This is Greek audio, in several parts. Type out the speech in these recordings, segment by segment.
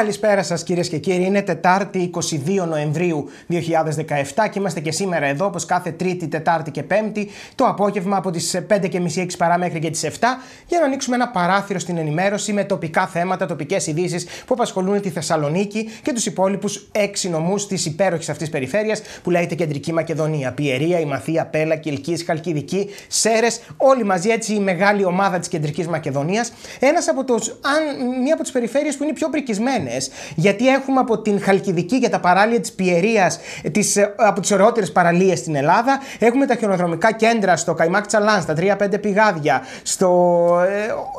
Καλησπέρα σας κύριε και κύριοι, είναι Τετάρτη 22 Νοεμβρίου 2017 και είμαστε και σήμερα εδώ όπως κάθε Τρίτη, Τετάρτη και Πέμπτη το απόγευμα από τις 5.30-6 παρά μέχρι και τις 7 για να ανοίξουμε ένα παράθυρο στην ενημέρωση με τοπικά θέματα, τοπικές ειδήσεις που απασχολούν τη Θεσσαλονίκη και τους υπόλοιπους έξι νομούς της υπέροχης αυτής περιφέρειας, που λέγεται Κεντρική Μακεδονία, Πιερία, η Μαθία, Πέλα, Κιλκής, Χαλκιδική, Σέρες, όλοι μαζί έτσι η μεγάλη ομάδα της Κεντρικής Μακεδονίας, ένας από τους αν, μία από που είναι πιο πρικισμένες γιατί έχουμε από την Χαλκιδική για τα παράλια της Πιερίας, ε, από τις ωραιότερες παραλίες στην Ελλάδα, έχουμε τα χιονοδρομικά κέντρα στο Καϊμάκ Τσαλάν, στα 3-5 πηγάδια, στο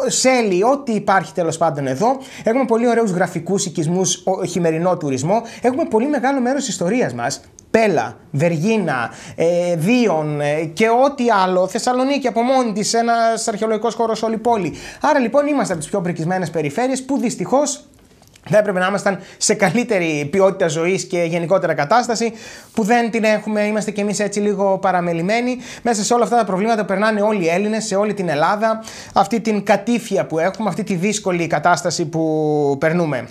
ε, Σέλι, ό,τι υπάρχει τέλος πάντων εδώ. Έχουμε πολύ ωραίους γραφικούς οικισμούς, χειμερινό τουρισμό. Έχουμε πολύ μεγάλο μέρος ιστορίας μας. Πέλα, Βεργίνα, ε, Δίον ε, και ό,τι άλλο. Θεσσαλονίκη από μόνη της, ένας αρχαιολογικός χώρος όλη η πόλη. Άρα λοιπόν είμαστε από τις πιο πρικισμένες περιφέρειες που δυστυχώς θα έπρεπε να ήμασταν σε καλύτερη ποιότητα ζωής και γενικότερα κατάσταση που δεν την έχουμε. Είμαστε κι εμείς έτσι λίγο παραμελημένοι. Μέσα σε όλα αυτά τα προβλήματα περνάνε όλοι οι Έλληνες, σε όλη την Ελλάδα, αυτή την κατήφια που έχουμε, αυτή τη δύσκολη κατάσταση που περνούμε.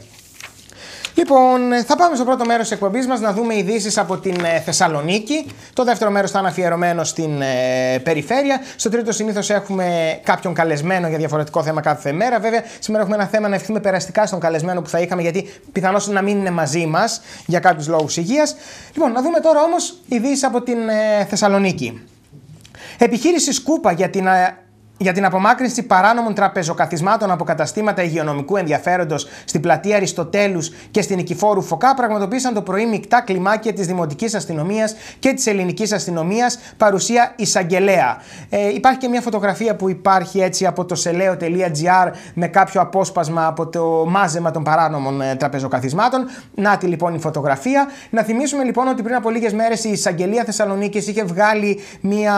Λοιπόν, θα πάμε στο πρώτο μέρος της εκπομπής μας να δούμε ειδήσεις από την ε, Θεσσαλονίκη. Το δεύτερο μέρος θα είναι αφιερωμένο στην ε, περιφέρεια. Στο τρίτο, συνήθως έχουμε κάποιον καλεσμένο για διαφορετικό θέμα κάθε μέρα. Βέβαια, σήμερα έχουμε ένα θέμα να ευχηθούμε περαστικά στον καλεσμένο που θα είχαμε, γιατί πιθανώς να μην είναι μαζί μας για κάποιους λόγους υγείας. Λοιπόν, να δούμε τώρα όμως ειδήσεις από την ε, Θεσσαλονίκη. Επιχείρηση Σκούπα για την για την απομάκρυνση παράνομων τραπεζοκαθισμάτων από καταστήματα υγειονομικού ενδιαφέροντος στην πλατεία Αριστοτέλους και στην Νικηφόρου Φωκά πραγματοποίησαν το πρωί μεικτά κλιμάκια της Δημοτικής Αστυνομίας και της Ελληνικής Αστυνομίας, παρουσία εισαγγελέα. Ε, υπάρχει και μια φωτογραφία που υπάρχει έτσι από το σελέο.gr με κάποιο απόσπασμα από το μάζεμα των παράνομων ε, τραπεζοκαθισμάτων. Να τη λοιπόν η φωτογραφία. Να θυμίσουμε λοιπόν ότι πριν από λίγες μέρες η εισαγγελία Θεσσαλονίκης είχε βγάλει μια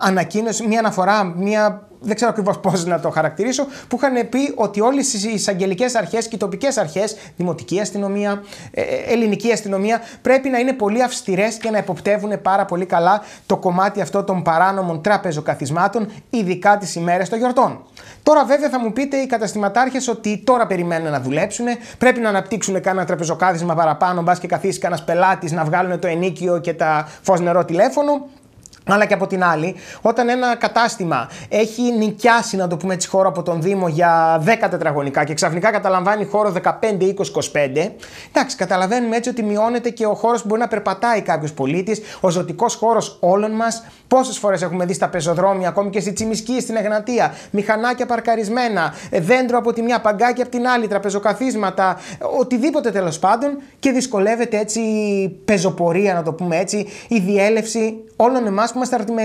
ανακοίνωση, μια αναφορά, μια δεν ξέρω ακριβώς πώς να το χαρακτηρίσω, που είχαν πει ότι όλες οι εισαγγελικές αρχές και οι τοπικές αρχές, δημοτική αστυνομία, ε, ε, ελληνική αστυνομία, πρέπει να είναι πολύ αυστηρές και να εποπτεύουν πάρα πολύ καλά το κομμάτι αυτό των παράνομων τραπεζοκαθισμάτων, ειδικά τις ημέρες των γιορτών. Τώρα, βέβαια, θα μου πείτε οι καταστηματάρχες ότι τώρα περιμένουν να δουλέψουν, πρέπει να αναπτύξουν κάνα τραπεζοκάθισμα παραπάνω, μπας και καθίσει κανένας πελάτης να βγάλουν το ενίκιο και τα φως νερό τηλέφωνο. Αλλά και από την άλλη, όταν ένα κατάστημα έχει νοικιάσει, να το πούμε έτσι, χώρο από τον Δήμο για 10 τετραγωνικά και ξαφνικά καταλαμβάνει χώρο 15, 20, 25, εντάξει, καταλαβαίνουμε έτσι ότι μειώνεται και ο χώρος που μπορεί να περπατάει κάποιος πολίτης, ο ζωτικός χώρος όλων μας. Πόσες φορές έχουμε δει στα πεζοδρόμια, ακόμη και στη Τσιμισκή, στην Εγνατία, μηχανάκια παρκαρισμένα, δέντρο από τη μια, παγκάκια από την άλλη, τραπεζοκαθίσματα, οτιδήποτε τέλος πάντων και δυσκολεύεται έτσι η πεζοπορία, να το πούμε έτσι, η διέλευση όλων εμάς που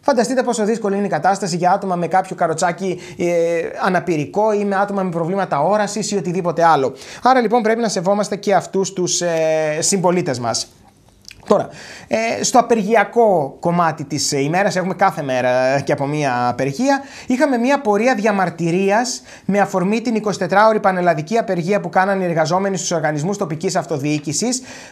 Φανταστείτε πόσο δύσκολη είναι η κατάσταση για άτομα με κάποιο καροτσάκι ε, αναπηρικό ή με άτομα με προβλήματα όρασης ή οτιδήποτε άλλο. Άρα λοιπόν πρέπει να σεβόμαστε και αυτούς τους ε, συμπολίτες μας. Τώρα, ε, στο απεργιακό κομμάτι της ε, ημέρας, έχουμε κάθε μέρα και από μία απεργία, είχαμε μία πορεία διαμαρτυρια με αφορμή την 24ωρη πανελλαδική απεργία που κάνανε οι εργαζόμενοι στους οργανισμούς τοπικής αυτοδιοίκησης.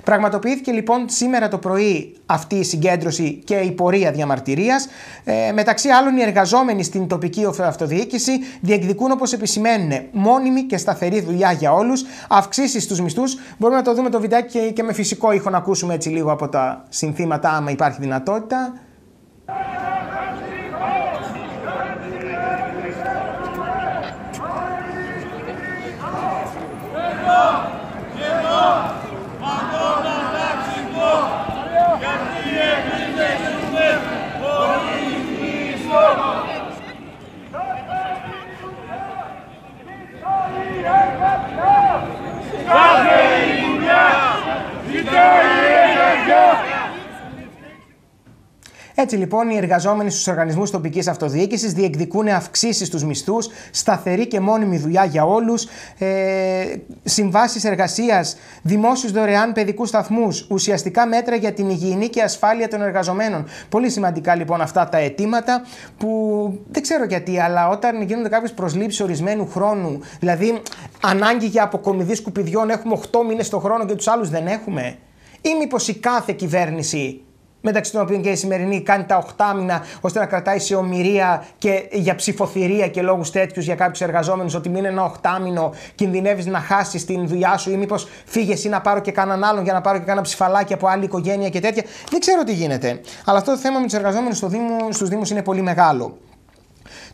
Πραγματοποιήθηκε λοιπόν σήμερα το πρωί αυτή η συγκέντρωση και η πορεία διαμαρτυρίας, Ε, μεταξύ άλλων οι εργαζόμενοι στην τοπική αυτοδιοίκηση διεκδικούν όπως επισημαίνουν μόνιμη και σταθερή δουλειά για όλους. αυξήσεις στους μισθούς. Μπορούμε να το δούμε το βιντεάκι και με φυσικό ήχο να ακούσουμε έτσι λίγο από τα συνθήματα άμα υπάρχει δυνατότητα Έτσι λοιπόν, οι εργαζόμενοι στους οργανισμούς τοπικής αυτοδιοίκησης διεκδικούν αυξήσεις στους μισθούς, σταθερή και μόνιμη δουλειά για όλους, ε, συμβάσεις εργασίας, δημόσιους δωρεάν παιδικούς σταθμούς, ουσιαστικά μέτρα για την υγιεινή και ασφάλεια των εργαζομένων. Πολύ σημαντικά λοιπόν αυτά τα αιτήματα που δεν ξέρω γιατί, αλλά όταν γίνονται κάποιες προσλήψεις ορισμένου χρόνου, δηλαδή ανάγκη για αποκομιδή σκουπιδιών έχουμε 8 μήνες το χρόνο και τους άλλους δεν έχουμε. Ή μήπως η κάθε κυβέρνηση μεταξύ των οποίων και η σημερινή κάνει τα οχτάμινα ώστε να κρατάει σε ομοιρία και για ψηφοθυρία και λόγους τέτοιους για κάποιους εργαζόμενους ότι μείνει ένα οχτάμινο, κινδυνεύεις να χάσεις την δουλειά σου ή μήπως φύγε ή να πάρω και κανέναν άλλον για να πάρω και κάνα ψηφαλάκι από άλλη οικογένεια και τέτοια. Δεν ξέρω τι γίνεται. Αλλά αυτό το θέμα με τους εργαζόμενους στους Δήμους είναι πολύ μεγάλο.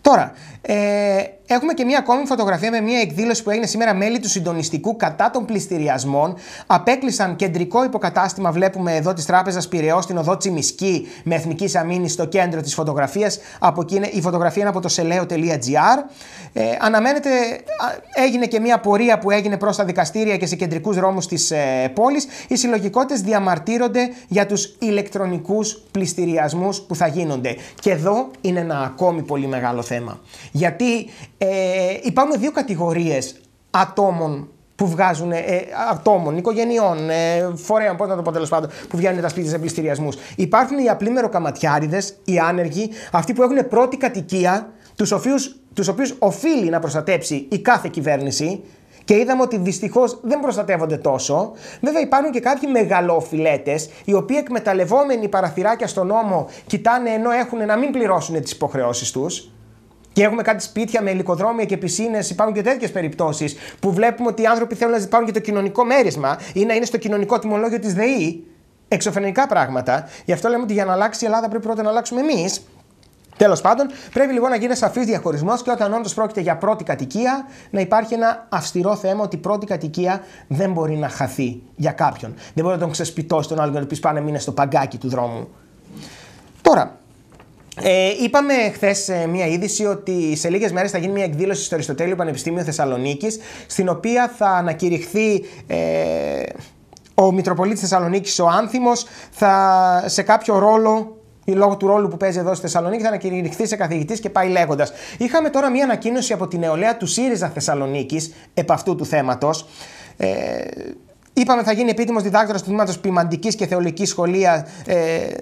Τώρα, ε, έχουμε και μία ακόμη φωτογραφία με μία εκδήλωση που έγινε σήμερα. Μέλη του συντονιστικού κατά των πληστηριασμών απέκλεισαν κεντρικό υποκατάστημα, βλέπουμε εδώ, της Τράπεζας Πυραιό στην οδό Τσιμισκή με εθνική αμήνη στο κέντρο της φωτογραφίας. Η φωτογραφία είναι από το σελέο.gr. Ε, αναμένεται, έγινε και μία πορεία που έγινε προς τα δικαστήρια και σε κεντρικούς δρόμους της ε, πόλης. Οι συλλογικότητες διαμαρτύρονται για τους ηλεκτρονικούς πληστηριασμούς που θα γίνονται. Και εδώ είναι ένα ακόμη πολύ μεγάλο θέμα θέμα. Γιατί ε, υπάρχουν δύο κατηγορίες ατόμων που βγάζουν ε, ατόμων, οικογενειών, ε, φορέων, πώς να το πω τέλος πάντων, που βγαίνουν τα σπίτια σε πληστηριασμούς. Υπάρχουν οι απλοί μεροκαματιάριδες, οι άνεργοι, αυτοί που έχουν πρώτη κατοικία, τους οποίους τους οποίους οφείλει να προστατέψει η κάθε κυβέρνηση. Και είδαμε ότι δυστυχώς δεν προστατεύονται τόσο. Βέβαια, υπάρχουν και κάποιοι μεγαλοφιλέτες, οι οποίοι εκμεταλλευόμενοι παραθυράκια στον νόμο κοιτάνε ενώ έχουν να μην πληρώσουν τις υποχρεώσεις τους. Και έχουμε κάτι σπίτια με ελικοδρόμια και πισίνες, υπάρχουν και τέτοιες περιπτώσεις που βλέπουμε ότι οι άνθρωποι θέλουν να πάρουν και το κοινωνικό μέρισμα ή να είναι στο κοινωνικό τιμολόγιο της ΔΕΗ. Εξωφρενικά πράγματα. Γι' αυτό λέμε ότι για να αλλάξει η Ελλάδα πρέπει πρώτα να αλλάξουμε εμείς. Τέλος πάντων, πρέπει λοιπόν να γίνει σαφής διαχωρισμός και όταν όντως πρόκειται για πρώτη κατοικία, να υπάρχει ένα αυστηρό θέμα ότι η πρώτη κατοικία δεν μπορεί να χαθεί για κάποιον. Δεν μπορεί να τον ξεσπιτώσει τον άλλον και να πεις πάνε μήνε στο παγκάκι του δρόμου. Τώρα, ε, είπαμε χθες ε, μία είδηση ότι σε λίγες μέρες θα γίνει μία εκδήλωση στο Αριστοτέλειο Πανεπιστήμιο Θεσσαλονίκης, στην οποία θα ανακηρυχθεί. Ε, ο Μητροπολίτης Θεσσαλονίκης, ο Άνθιμος, θα σε κάποιο ρόλο ή λόγω του ρόλου που παίζει εδώ στη Θεσσαλονίκη, θα ανακηρυχθεί σε καθηγητής και πάει λέγοντας. Είχαμε τώρα μία ανακοίνωση από την νεολαία του ΣΥΡΙΖΑ Θεσσαλονίκης επ' αυτού του θέματος. Ε, Είπαμε θα γίνει επίτιμος διδάκτορας του τμήματος ποιμαντικής και θεολικής σχολεία, ε,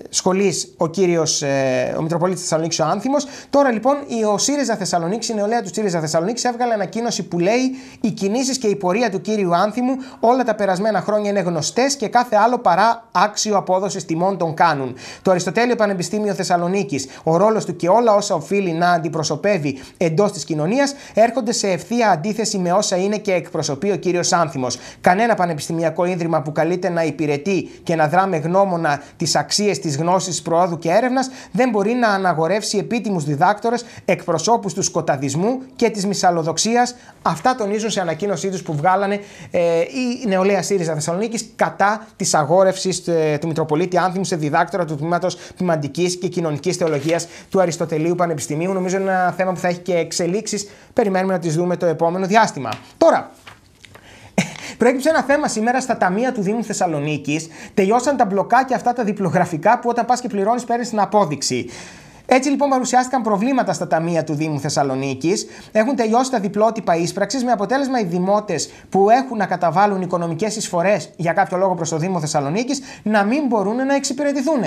σχολής ο κύριος ε, ο Μητροπολίτης Θεσσαλονίκης ο Άνθιμος. Τώρα λοιπόν η ο ΣΥΡΙΖΑ Θεσσαλονίκης, η νεολαία του ΣΥΡΙΖΑ Θεσσαλονίκης, έβγαλε ανακοίνωση που λέει Οι κινήσεις και η πορεία του κύριου Άνθιμου όλα τα περασμένα χρόνια είναι γνωστές και κάθε άλλο παρά άξιο απόδοσης τιμών τον κάνουν. Το Αριστοτέλειο Πανεπιστήμιο Θεσσαλονίκης, ο ρόλος του και όλα όσα οφείλει να αντιπροσωπεύει εντός της κοινωνίας έρχονται σε ευθεία αντίθεση με όσα είναι και εκπροσωπεί ο κύριος Άνθιμος. Κανένα πανεπιστήμιο πανεπιστημιακό ίδρυμα που καλείται να υπηρετεί και να δράμε γνώμονα τις αξίες της γνώσης, προόδου και έρευνας, δεν μπορεί να αναγορεύσει επίτιμους διδάκτορες, εκπροσώπους του σκοταδισμού και της μυσαλλοδοξίας. Αυτά τονίζουν σε ανακοίνωσή τους που βγάλανε ε, η νεολαία ΣΥΡΙΖΑ Θεσσαλονίκης κατά της αγόρευσης ε, του Μητροπολίτη Άνθιμου σε διδάκτορα του τμήματος Ποιμαντικής και Κοινωνικής Θεολογίας του Αριστοτελείου Πανεπιστημίου. Νομίζω ένα θέμα που θα έχει και εξελίξεις. Περιμένουμε να τις δούμε το επόμενο διάστημα. Τώρα, Πρέπει ένα θέμα σήμερα στα ταμεία του Δήμου Θεσσαλονίκης. Τελειώσαν τα μπλοκάκια αυτά τα διπλογραφικά που όταν πας και πληρώνεις παίρνεις την απόδειξη. Έτσι λοιπόν παρουσιάστηκαν προβλήματα στα ταμεία του Δήμου Θεσσαλονίκης. Έχουν τελειώσει τα διπλότυπα ίσπραξης με αποτέλεσμα οι δημότες που έχουν να καταβάλουν οικονομικές εισφορές για κάποιο λόγο προς το Δήμο Θεσσαλονίκης να μην μπορούν να εξυπηρετηθούν.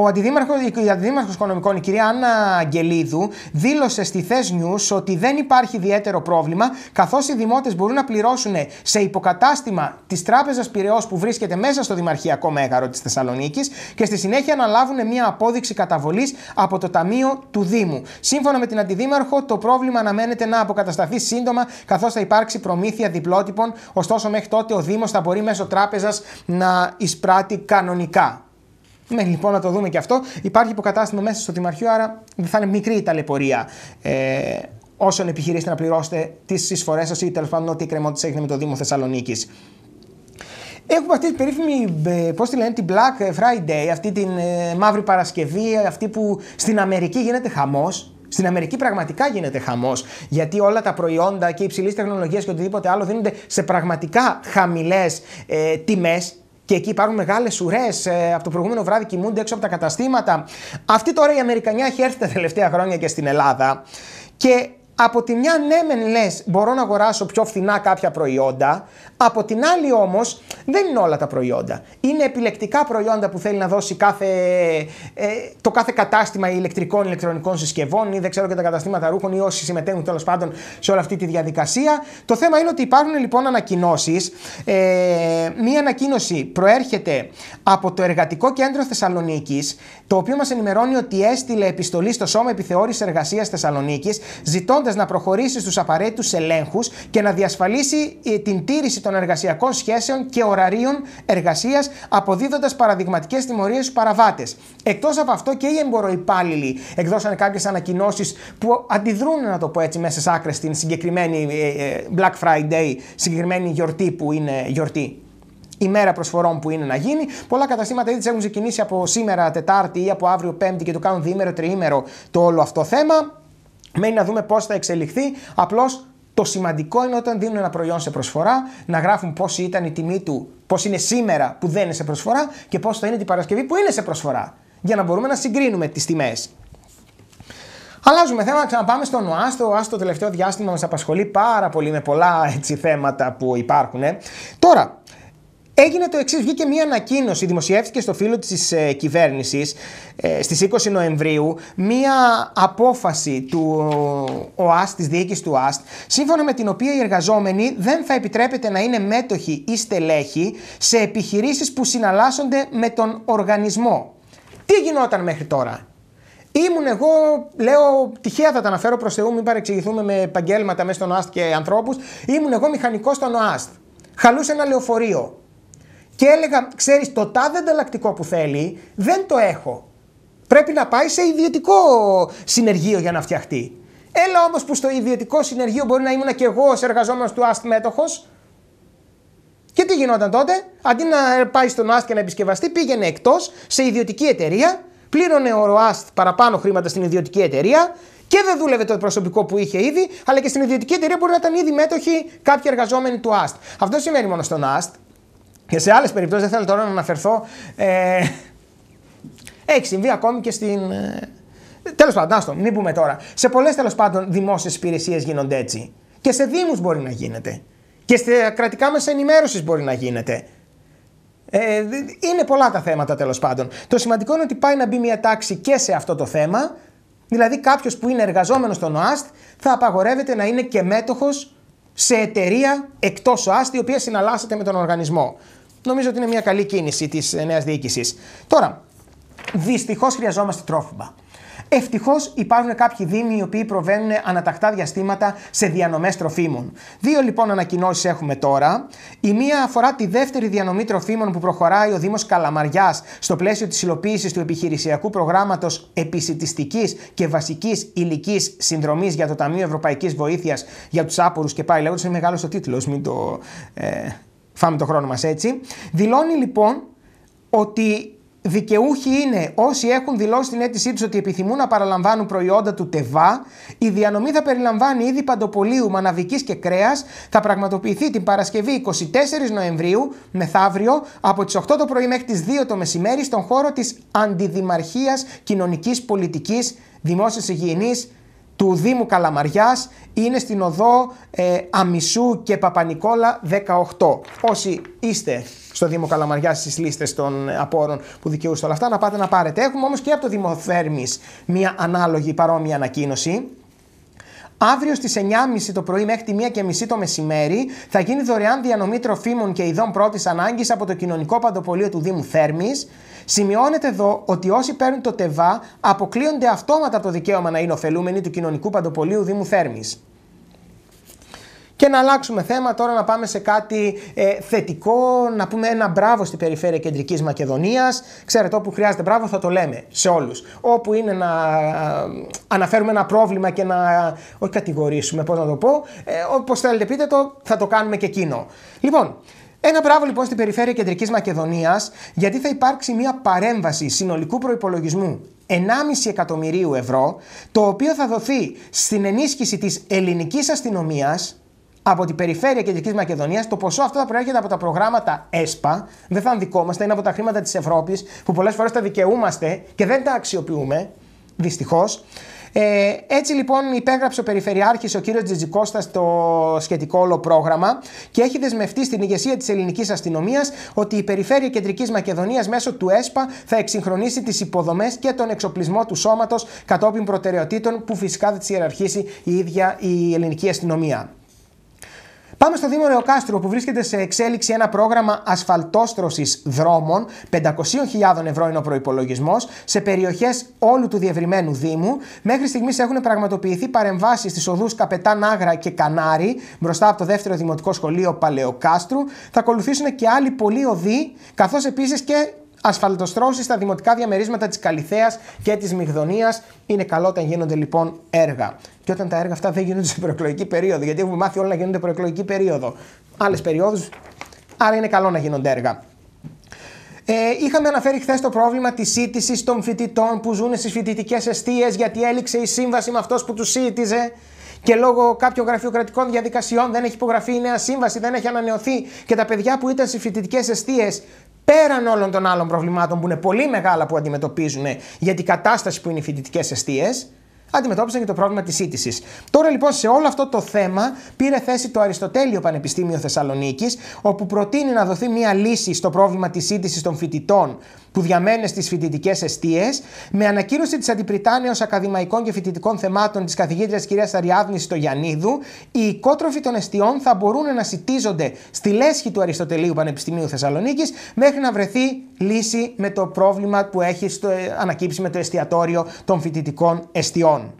Ο αντιδήμαρχος οικονομικών, η κυρία Άννα Αγγελίδου, δήλωσε στη Θεσ News ότι δεν υπάρχει ιδιαίτερο πρόβλημα, καθώς οι δημότες μπορούν να πληρώσουν σε υποκατάστημα της Τράπεζας Πυραιός που βρίσκεται μέσα στο Δημαρχιακό Μέγαρο της Θεσσαλονίκης και στη συνέχεια να λάβουν μια απόδειξη καταβολής από το Ταμείο του Δήμου. Σύμφωνα με την Αντιδήμαρχο, το πρόβλημα αναμένεται να αποκατασταθεί σύντομα, καθώς θα υπάρξει προμήθεια διπλότυπων, ωστόσο μέχρι τότε ο Δήμος θα μπορεί μέσω τράπεζας να εισπράττει κανονικά. Μέχρι ναι, λοιπόν να το δούμε και αυτό. Υπάρχει υποκατάστημα μέσα στο Δημαρχείο, άρα δεν θα είναι μικρή η ταλαιπωρία ε, όσων επιχειρήσετε να πληρώσετε τις εισφορές σας ή τέλος πάντων ό,τι εκκρεμότητε έχετε με το Δήμο Θεσσαλονίκης. Έχουμε αυτή την περίφημη, ε, πώς τη λένε, την Black Friday, αυτή την ε, μαύρη Παρασκευή, αυτή που στην Αμερική γίνεται χαμός. Στην Αμερική πραγματικά γίνεται χαμός. Γιατί όλα τα προϊόντα και υψηλής τεχνολογίας και οτιδήποτε άλλο δίνονται σε πραγματικά χαμηλές ε, τιμές και εκεί υπάρχουν μεγάλες ουρές. Ε, από το προηγούμενο βράδυ κοιμούνται έξω από τα καταστήματα. Αυτή τώρα η Αμερικανιά έχει έρθει τα τελευταία χρόνια και στην Ελλάδα. Και από τη μια ναι μεν λες μπορώ να αγοράσω πιο φθηνά κάποια προϊόντα, από την άλλη όμως δεν είναι όλα τα προϊόντα. Είναι επιλεκτικά προϊόντα που θέλει να δώσει κάθε, ε, το κάθε κατάστημα ηλεκτρικών, ηλεκτρονικών συσκευών ή δεν ξέρω και τα καταστήματα ρούχων ή όσοι συμμετέχουν τέλος πάντων σε όλη αυτή τη διαδικασία. Το θέμα είναι ότι υπάρχουν λοιπόν ανακοινώσεις. Ε, μία ανακοίνωση προέρχεται από το Εργατικό Κέντρο Θεσσαλονίκης το οποίο μας ενημερώνει ότι έστειλε επιστολή στο Σώμα Επιθεώρησης Εργασίας Θεσσαλονίκης, ζητώντας να προχωρήσει στους απαραίτητους ελέγχους και να διασφαλίσει ε, την τήρηση των εργασιακών σχέσεων και ωραρίων εργασίας, αποδίδοντας παραδειγματικές τιμωρίες στους παραβάτες. Εκτός από αυτό και οι εμποροϊπάλληλοι εκδώσαν κάποιες ανακοινώσεις που αντιδρούν, να το πω έτσι, μέσα σ' άκρες στην συγκεκριμένη ε, ε, Black Friday, συγκεκριμένη γιορτή που είναι γιορτή η μέρα προσφορών που είναι να γίνει. Πολλά καταστήματα ήδη έχουν ξεκινήσει από σήμερα Τετάρτη ή από αύριο Πέμπτη και το κάνουν διήμερο, τριήμερο το όλο αυτό θέμα. Μένει να δούμε πώς θα εξελιχθεί. Απλώς το σημαντικό είναι όταν δίνουν ένα προϊόν σε προσφορά να γράφουν πώς ήταν η τιμή του, πώς είναι σήμερα που δεν είναι σε προσφορά και πώς θα είναι την Παρασκευή που είναι σε προσφορά. Για να μπορούμε να συγκρίνουμε τις τιμές. Αλλάζουμε θέμα, ξαναπάμε στον ΟΑΣ. Το ΟΑΣ το τελευταίο διάστημα μας απασχολεί πάρα πολύ με πολλά έτσι, θέματα που υπάρχουν. Τώρα, Έγινε το εξής, βγήκε μια ανακοίνωση, δημοσιεύτηκε στο φίλο της ε, κυβέρνησης ε, στις 20 Νοεμβρίου, μια απόφαση του ΟΑΣΤ, της διοίκησης του ΟΑΣΤ, σύμφωνα με την οποία οι εργαζόμενοι δεν θα επιτρέπεται να είναι μέτοχοι ή στελέχοι σε επιχειρήσεις που συναλλάσσονται με τον οργανισμό. Τι γινόταν μέχρι τώρα. Ήμουν εγώ, λέω, τυχαία θα τα αναφέρω προς Θεού, μην παρεξηγηθούμε με επαγγέλματα μέσα στον ΟΑΣΤ και ανθρώπους. Ήμουν εγώ μηχανικός στον ΟΑΣΤ. Χαλούσε ένα λεωφορείο και έλεγα, ξέρεις, το τάδε ανταλλακτικό που θέλει δεν το έχω. Πρέπει να πάει σε ιδιωτικό συνεργείο για να φτιαχτεί. Έλα όμως που στο ιδιωτικό συνεργείο μπορεί να ήμουν και εγώ ως εργαζόμενος του ΑΣΤ μέτοχος. Και τι γινόταν τότε, αντί να πάει στον ΑΣΤ και να επισκευαστεί, πήγαινε εκτός σε ιδιωτική εταιρεία, πλήρωνε ο ΑΣΤ παραπάνω χρήματα στην ιδιωτική εταιρεία και δεν δούλευε το προσωπικό που είχε ήδη, αλλά και στην ιδιωτική εταιρεία μπορεί να ήταν ήδη μέτοχοι κάποιοι εργαζόμενοι του ΑΣΤ. Αυτό σημαίνει μόνο στον ΑΣΤ. Και σε άλλες περιπτώσεις, δεν θέλω τώρα να αναφερθώ. Ε, έχει συμβεί ακόμη και στην. Ε, τέλος πάντων, άστο, μην πούμε τώρα. Σε πολλές τέλος πάντων δημόσιες υπηρεσίες γίνονται έτσι. Και σε δήμους μπορεί να γίνεται. Και στα κρατικά μέσα ενημέρωσης μπορεί να γίνεται. Ε, είναι πολλά τα θέματα τέλος πάντων. Το σημαντικό είναι ότι πάει να μπει μια τάξη και σε αυτό το θέμα. Δηλαδή, κάποιος που είναι εργαζόμενος στον ΟΑΣΤ θα απαγορεύεται να είναι και μέτοχος σε εταιρεία εκτός ΟΑΣΤ η οποία συναλλάσσεται με τον οργανισμό. Νομίζω ότι είναι μια καλή κίνηση της ε, νέας διοίκησης. Τώρα, δυστυχώς χρειαζόμαστε τρόφιμα. Ευτυχώς υπάρχουν κάποιοι Δήμοι οι οποίοι προβαίνουν ανατακτά διαστήματα σε διανομές τροφίμων. Δύο λοιπόν ανακοινώσεις έχουμε τώρα. Η μία αφορά τη δεύτερη διανομή τροφίμων που προχωράει ο Δήμος Καλαμαριάς στο πλαίσιο της υλοποίησης του επιχειρησιακού προγράμματος επισητιστικής και βασικής υλικής συνδρομής για το Ταμείο Ευρωπαϊκής Βοήθειας για τους Άπορους και πάει λέγοντας. Είναι μεγάλος ο τίτλος, μην το. Ε, φάμε το χρόνο μας έτσι. Δηλώνει λοιπόν ότι Δικαιούχοι είναι όσοι έχουν δηλώσει την αίτησή τους ότι επιθυμούν να παραλαμβάνουν προϊόντα του ΤΕΒΑ. Η διανομή θα περιλαμβάνει ήδη παντοπολίου, μαναβικής και κρέας. Θα πραγματοποιηθεί την Παρασκευή 24 Νοεμβρίου, μεθαύριο, από τις 8 το πρωί μέχρι τις 2 το μεσημέρι, στον χώρο της Αντιδημαρχίας Κοινωνικής Πολιτικής Δημόσιας Υγιεινής του Δήμου Καλαμαριάς είναι στην οδό ε, Αμισού και Παπανικόλα 18. Όσοι είστε στο Δήμο Καλαμαριάς στις λίστες των απόρων που δικαιούστε όλα αυτά, να πάτε να πάρετε. Έχουμε όμως και από το Δήμο Θέρμης μια ανάλογη παρόμοια ανακοίνωση. Αύριο στις 9.30 το πρωί μέχρι τη 1.30 το μεσημέρι θα γίνει δωρεάν διανομή τροφίμων και ειδών πρώτης ανάγκης από το κοινωνικό παντοπολείο του Δήμου Θέρμης. Σημειώνεται εδώ ότι όσοι παίρνουν το ΤΕΒΑ αποκλείονται αυτόματα από το δικαίωμα να είναι ωφελούμενοι του κοινωνικού παντοπολίου Δήμου Θέρμης. Και να αλλάξουμε θέμα τώρα να πάμε σε κάτι ε, θετικό, να πούμε ένα μπράβο στην περιφέρεια κεντρικής Μακεδονίας. Ξέρετε όπου χρειάζεται μπράβο θα το λέμε σε όλους. Όπου είναι να ε, αναφέρουμε ένα πρόβλημα και να, όχι κατηγορήσουμε πώς να το πω, ε, όπως θέλετε πείτε το θα το κάνουμε και εκείνο. Λοιπόν, ένα μπράβο λοιπόν στην περιφέρεια Κεντρικής Μακεδονίας, γιατί θα υπάρξει μια παρέμβαση συνολικού προπολογισμού 1,5 εκατομμυρίου ευρώ, το οποίο θα δοθεί στην ενίσχυση της ελληνικής αστυνομίας από την περιφέρεια Κεντρικής Μακεδονίας. Το ποσό αυτό θα προέρχεται από τα προγράμματα ΕΣΠΑ, δεν θα ανδικόμαστε, είναι από τα χρήματα της Ευρώπης, που πολλές φορές τα δικαιούμαστε και δεν τα αξιοποιούμε, δυστυχώς. Ε, έτσι λοιπόν υπέγραψε ο Περιφερειάρχης ο κύριος Τζιτζικώστας το σχετικό όλο πρόγραμμα και έχει δεσμευτεί στην ηγεσία της ελληνικής αστυνομίας ότι η Περιφέρεια Κεντρικής Μακεδονίας μέσω του ΕΣΠΑ θα εξυγχρονίσει τις υποδομές και τον εξοπλισμό του σώματος κατόπιν προτεραιοτήτων που φυσικά θα τις ιεραρχήσει η ίδια η ελληνική αστυνομία. Πάμε στο Δήμο Νεοκάστρο που βρίσκεται σε εξέλιξη ένα πρόγραμμα ασφαλτόστρωσης δρόμων, 500.000 ευρώ είναι ο προπολογισμό, σε περιοχές όλου του διευρυμένου Δήμου. Μέχρι στιγμής έχουν πραγματοποιηθεί παρεμβάσεις στις οδούς Καπετάν Άγρα και Κανάρι, μπροστά από το δεύτερο δημοτικό σχολείο Παλαιοκάστρου. Θα ακολουθήσουν και άλλοι πολλοί οδοί, καθώς επίσης και ασφαλτοστρώσεις στα δημοτικά διαμερίσματα της Καλιθέα και της Μυγδονίας. Είναι καλό όταν γίνονται λοιπόν έργα. Και όταν τα έργα αυτά δεν γίνονται σε προεκλογική περίοδο, γιατί έχουμε μάθει όλα να γίνονται προεκλογική περίοδο. Άλλες περιόδους. Άρα είναι καλό να γίνονται έργα. Ε, είχαμε αναφέρει χθες το πρόβλημα της σύντησης των φοιτητών που ζουν στις φοιτητικές αιστείες γιατί έληξε η σύμβαση με αυτός που τους σύντιζε και λόγω κάποιων γραφειοκρατικών διαδικασιών δεν έχει υπογραφεί η νέα σύμβαση, δεν έχει ανανεωθεί και τα παιδιά που ήταν στις φοιτητικές αιστείες πέραν όλων των άλλων προβλημάτων που είναι πολύ μεγάλα που αντιμετωπίζουν ε, για την κατάσταση που είναι οι φοιτητικές αιστείες αντιμετώπισαν και το πρόβλημα της σύντησης. Τώρα λοιπόν σε όλο αυτό το θέμα πήρε θέση το Αριστοτέλειο Πανεπιστήμιο Θεσσαλονίκης, όπου προτείνει να δοθεί μια λύση στο πρόβλημα της σύντησης των φοιτητών που διαμένουν στις φοιτητικές αιστείες, με ανακοίνωση της Αντιπριτάνεως Ακαδημαϊκών και Φοιτητικών Θεμάτων της καθηγήτριας κυρίας Αριάδνης Γιαννίδου, οι οικότροφοι των αιστείων θα μπορούν να σητίζονται στη λέσχη του Αριστοτελείου Πανεπιστημίου Θεσσαλονίκης μέχρι να βρεθεί λύση με το πρόβλημα που έχει στο, ε, ανακύψει με το εστιατόριο των φοιτητικών εστιών.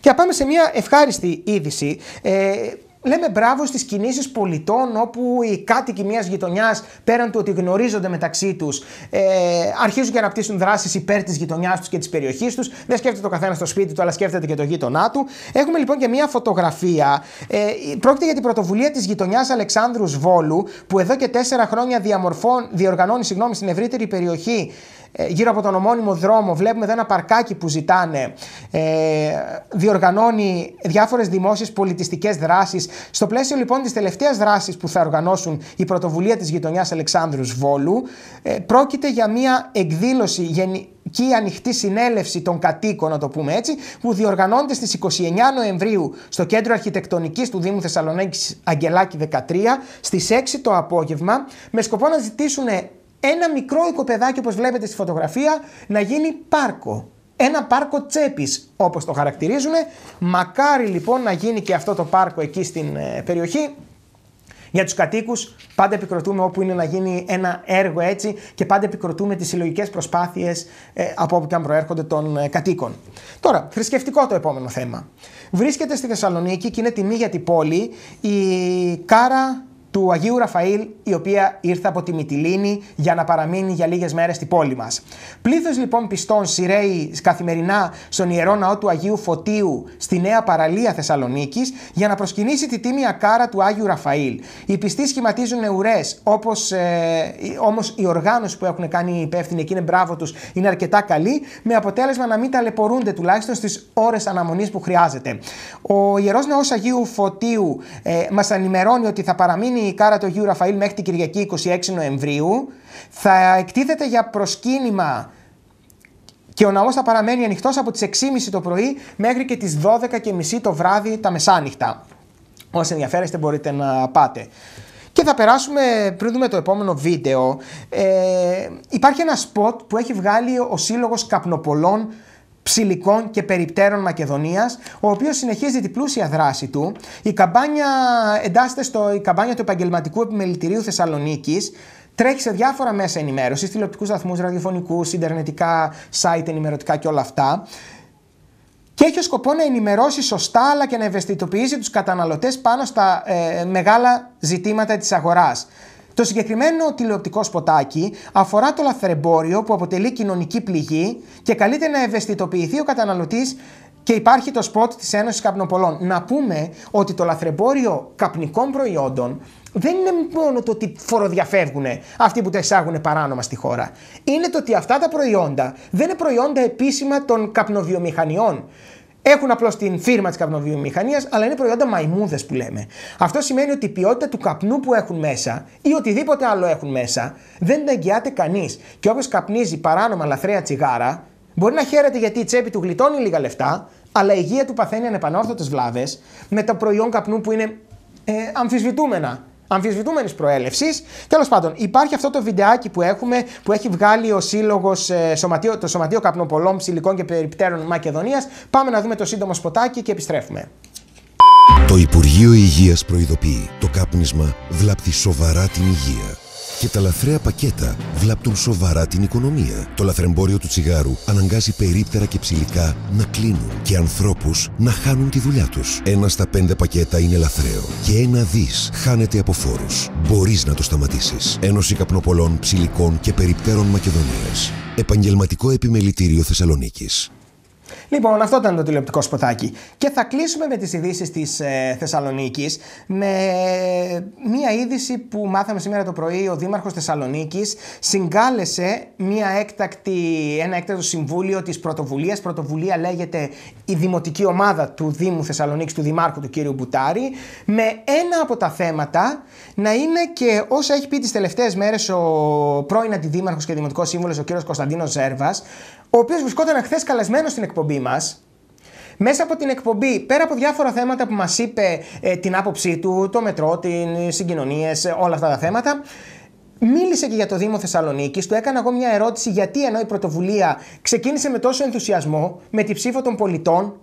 Και πάμε σε μια ευχάριστη είδηση. Ε, λέμε μπράβο στις κινήσεις πολιτών όπου οι κάτοικοι μιας γειτονιάς, πέραν του ότι γνωρίζονται μεταξύ τους, ε, αρχίζουν και αναπτύσσουν δράσεις υπέρ της γειτονιάς τους και της περιοχής τους. Δεν σκέφτεται το καθένας στο σπίτι του, αλλά σκέφτεται και το γείτονά του. Έχουμε λοιπόν και μια φωτογραφία. Ε, πρόκειται για την πρωτοβουλία της γειτονιάς Αλεξάνδρους Σβόλου που εδώ και τέσσερα χρόνια διοργανώνει συγγνώμη, στην ευρύτερη περιοχή ε, γύρω από τον ομώνυμο δρόμο βλέπουμε εδώ ένα παρκάκι που ζητάνε, ε, διοργανώνει διάφορες δημόσιες πολιτιστικές δράσεις. Στο πλαίσιο λοιπόν της τελευταίας δράσης που θα οργανώσουν η πρωτοβουλία της γειτονιάς Αλεξάνδρους Βόλου, ε, πρόκειται για μια εκδήλωση γενική και η ανοιχτή συνέλευση των κατοίκων, να το πούμε έτσι, που διοργανώνεται στις 29 Νοεμβρίου στο Κέντρο Αρχιτεκτονικής του Δήμου Θεσσαλονίκης Αγγελάκη 13 στις 6 το απόγευμα με σκοπό να ζητήσουν ένα μικρό οικοπεδάκι όπως βλέπετε στη φωτογραφία να γίνει πάρκο. Ένα πάρκο τσέπης όπως το χαρακτηρίζουν. Μακάρι λοιπόν να γίνει και αυτό το πάρκο εκεί στην ε, περιοχή. Για τους κατοίκους πάντα επικροτούμε όπου είναι να γίνει ένα έργο έτσι και πάντα επικροτούμε τις συλλογικές προσπάθειες ε, από όπου και αν προέρχονται των ε, κατοίκων. Τώρα, θρησκευτικό το επόμενο θέμα. Βρίσκεται στη Θεσσαλονίκη και είναι τιμή για την πόλη η Κάρα του Αγίου Ραφαήλ, η οποία ήρθε από τη Μυτιλίνη για να παραμείνει για λίγες μέρες στην πόλη μας. Πλήθος λοιπόν πιστών σειραίει καθημερινά στον ιερό ναό του Αγίου Φωτίου στη νέα παραλία Θεσσαλονίκης για να προσκυνήσει τη τίμια κάρα του Άγιου Ραφαήλ. Οι πιστοί σχηματίζουν ουρές, όπως ε, όμως η οργάνωση που έχουν κάνει οι υπεύθυνοι εκεί είναι μπράβο τους, είναι αρκετά καλή, με αποτέλεσμα να μην ταλαιπωρούνται τουλάχιστον στις ώρες αναμονής που χρειάζεται. Ο ιερός ναός Αγίου Φωτίου ε, μας ενημερώνει ότι θα παραμείνει η κάρα του Αγίου Ραφαήλ μέχρι την Κυριακή 26 Νοεμβρίου. Θα εκτίθεται για προσκύνημα και ο ναός θα παραμένει ανοιχτός από τις 6.30 το πρωί μέχρι και τις 12.30 το βράδυ τα μεσάνυχτα. Όσοι ενδιαφέρεστε μπορείτε να πάτε. Και θα περάσουμε, πριν δούμε το επόμενο βίντεο, ε, υπάρχει ένα σποτ που έχει βγάλει ο Σύλλογος Καπνοπολών ψηλικών και περιπτέρων Μακεδονίας, ο οποίος συνεχίζει την πλούσια δράση του. Η καμπάνια εντάσσεται στο η καμπάνια του Επαγγελματικού Επιμελητηρίου Θεσσαλονίκης, τρέχει σε διάφορα μέσα ενημέρωσης, τηλεοπτικούς σταθμούς, ραδιοφωνικούς, συντερνετικά site ενημερωτικά και όλα αυτά. Και έχει ως σκοπό να ενημερώσει σωστά αλλά και να ευαισθητοποιήσει τους καταναλωτές πάνω στα ε, μεγάλα ζητήματα της αγοράς. Το συγκεκριμένο τηλεοπτικό σποτάκι αφορά το λαθρεμπόριο που αποτελεί κοινωνική πληγή και καλείται να ευαισθητοποιηθεί ο καταναλωτής και υπάρχει το σποτ της Ένωσης Καπνοπολών. Να πούμε ότι το λαθρεμπόριο καπνικών προϊόντων δεν είναι μόνο το ότι φοροδιαφεύγουν αυτοί που τα εισάγουν παράνομα στη χώρα. Είναι το ότι αυτά τα προϊόντα δεν είναι προϊόντα επίσημα των καπνοβιομηχανιών. Έχουν απλώς την φύρμα της καπνοβιομηχανίας, αλλά είναι προϊόντα μαϊμούδες που λέμε. Αυτό σημαίνει ότι η ποιότητα του καπνού που έχουν μέσα ή οτιδήποτε άλλο έχουν μέσα δεν τα εγγυάται κανείς. Και όποιος καπνίζει παράνομα λαθρέα τσιγάρα, μπορεί να χαίρεται γιατί η τσέπη του γλιτώνει λίγα λεφτά, αλλά η υγεία του παθαίνει ανεπανόρθωτες βλάβες με τα προϊόν καπνού που είναι ε, αμφισβητούμενα αμφισβητούμενης προέλευσης. Τέλος πάντων, υπάρχει αυτό το βιντεάκι που έχουμε που έχει βγάλει ο σύλλογος ε, το Σωματείο Καπνοπολών Ψηλικών και Περιπτέρων Μακεδονίας. Πάμε να δούμε το σύντομο σποτάκι και επιστρέφουμε. Το Υπουργείο Υγείας προειδοποιεί: Το κάπνισμα βλάπτει σοβαρά την υγεία και τα λαθρέα πακέτα βλάπτουν σοβαρά την οικονομία. Το λαθρεμπόριο του τσιγάρου αναγκάζει περίπτερα και ψηλικά να κλείνουν και ανθρώπους να χάνουν τη δουλειά τους. Ένα στα πέντε πακέτα είναι λαθρέο και ένα δις χάνεται από φόρους. Μπορείς να το σταματήσεις. Ένωση Καπνοπολών, Ψηλικών και Περιπτέρων Μακεδονίας. Επαγγελματικό Επιμελητήριο Θεσσαλονίκης. Λοιπόν, αυτό ήταν το τηλεοπτικό σποτάκι. Και θα κλείσουμε με τις ειδήσεις της ε, Θεσσαλονίκης με μία είδηση που μάθαμε σήμερα το πρωί. Ο Δήμαρχος Θεσσαλονίκης συγκάλεσε μία έκτακτη, ένα έκτακτο συμβούλιο της πρωτοβουλίας. Πρωτοβουλία λέγεται η Δημοτική Ομάδα του Δήμου Θεσσαλονίκης, του Δημάρχου του κ. Μπουτάρη, με ένα από τα θέματα να είναι και όσα έχει πει τις τελευταίες μέρες ο πρώην αντιδήμαρχος και δημοτικός Σύμβουλος ο κ. Κωνσταντίνος Ζέρβας, ο οποίος βρισκόταν χθες καλεσμένος στην εκπομπή μας, μέσα από την εκπομπή, πέρα από διάφορα θέματα που μας είπε ε, την άποψή του, το μετρό, τι συγκοινωνίες, ε, όλα αυτά τα θέματα, Μίλησε και για το Δήμο Θεσσαλονίκης. Του έκανα εγώ μια ερώτηση γιατί ενώ η πρωτοβουλία ξεκίνησε με τόσο ενθουσιασμό, με τη ψήφο των πολιτών,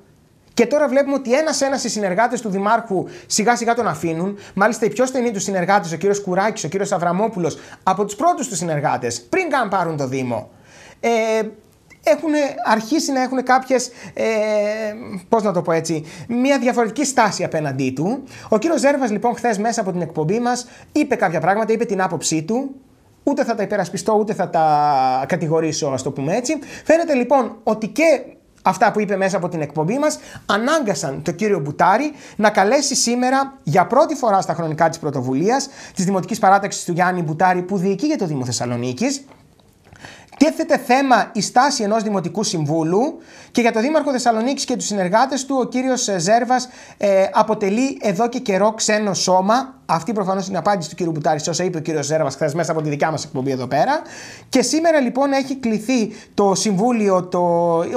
και τώρα βλέπουμε ότι ένα-ένα οι συνεργάτες του Δημάρχου σιγά σιγά τον αφήνουν. Μάλιστα, οι πιο στενοί τους συνεργάτες, ο κύριος Κουράκης, ο κύριος Αβραμόπουλος, από τους πρώτους τους συνεργάτες, πριν καν πάρουν το Δήμο. Ε, έχουν αρχίσει να έχουν κάποιες. Ε, Πώς να το πω έτσι, μια διαφορετική στάση απέναντί του. Ο κύριος Ζέρβας, λοιπόν, χθες μέσα από την εκπομπή μας είπε κάποια πράγματα, είπε την άποψή του. Ούτε θα τα υπερασπιστώ, ούτε θα τα κατηγορήσω, ας το πούμε έτσι. Φαίνεται λοιπόν ότι και αυτά που είπε μέσα από την εκπομπή μας, ανάγκασαν τον κύριο Μπουτάρη να καλέσει σήμερα για πρώτη φορά στα χρονικά της πρωτοβουλίας της Δημοτικής Παράταξης του Γιάννη Μπουτάρη που διοικεί για το Δήμο Θεσσαλονίκης Τίθεται θέμα η στάση ενός Δημοτικού Συμβούλου και για τον Δήμαρχο Θεσσαλονίκης και τους συνεργάτες του, ο κύριος ε, Ζέρβας ε, αποτελεί εδώ και καιρό ξένο σώμα. Αυτή προφανώς είναι η απάντηση του κύριου Μπουτάρη, όσα είπε ο κύριος Ζέρβας χθες μέσα από τη δικιά μας εκπομπή εδώ πέρα. Και σήμερα λοιπόν έχει κληθεί το Συμβούλιο, το,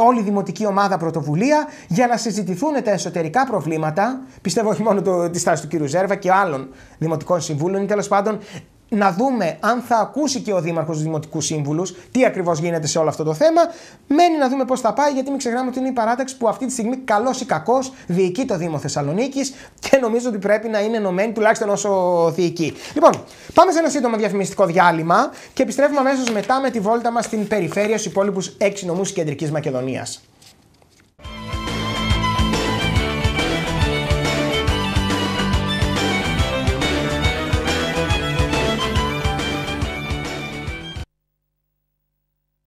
όλη η Δημοτική Ομάδα Πρωτοβουλία για να συζητηθούν τα εσωτερικά προβλήματα. Πιστεύω όχι μόνο το, τη στάση του κύριου Ζέρβα και άλλων Δημοτικών Συμβούλων ή τέλος πάντων να δούμε αν θα ακούσει και ο Δήμαρχος του Δημοτικού Σύμβουλους τι ακριβώς γίνεται σε όλο αυτό το θέμα. Μένει να δούμε πώς θα πάει, γιατί μην ξεχνάμε ότι είναι η παράταξη που αυτή τη στιγμή, καλός ή κακός, διοικεί το Δήμο Θεσσαλονίκης και νομίζω ότι πρέπει να είναι ενωμένη τουλάχιστον όσο διοικεί. Λοιπόν, πάμε σε ένα σύντομο διαφημιστικό διάλειμμα και επιστρέφουμε αμέσως μετά με τη βόλτα μας στην περιφέρεια στους υπόλοιπους 6 νομού Κεντρικής Μακεδονίας.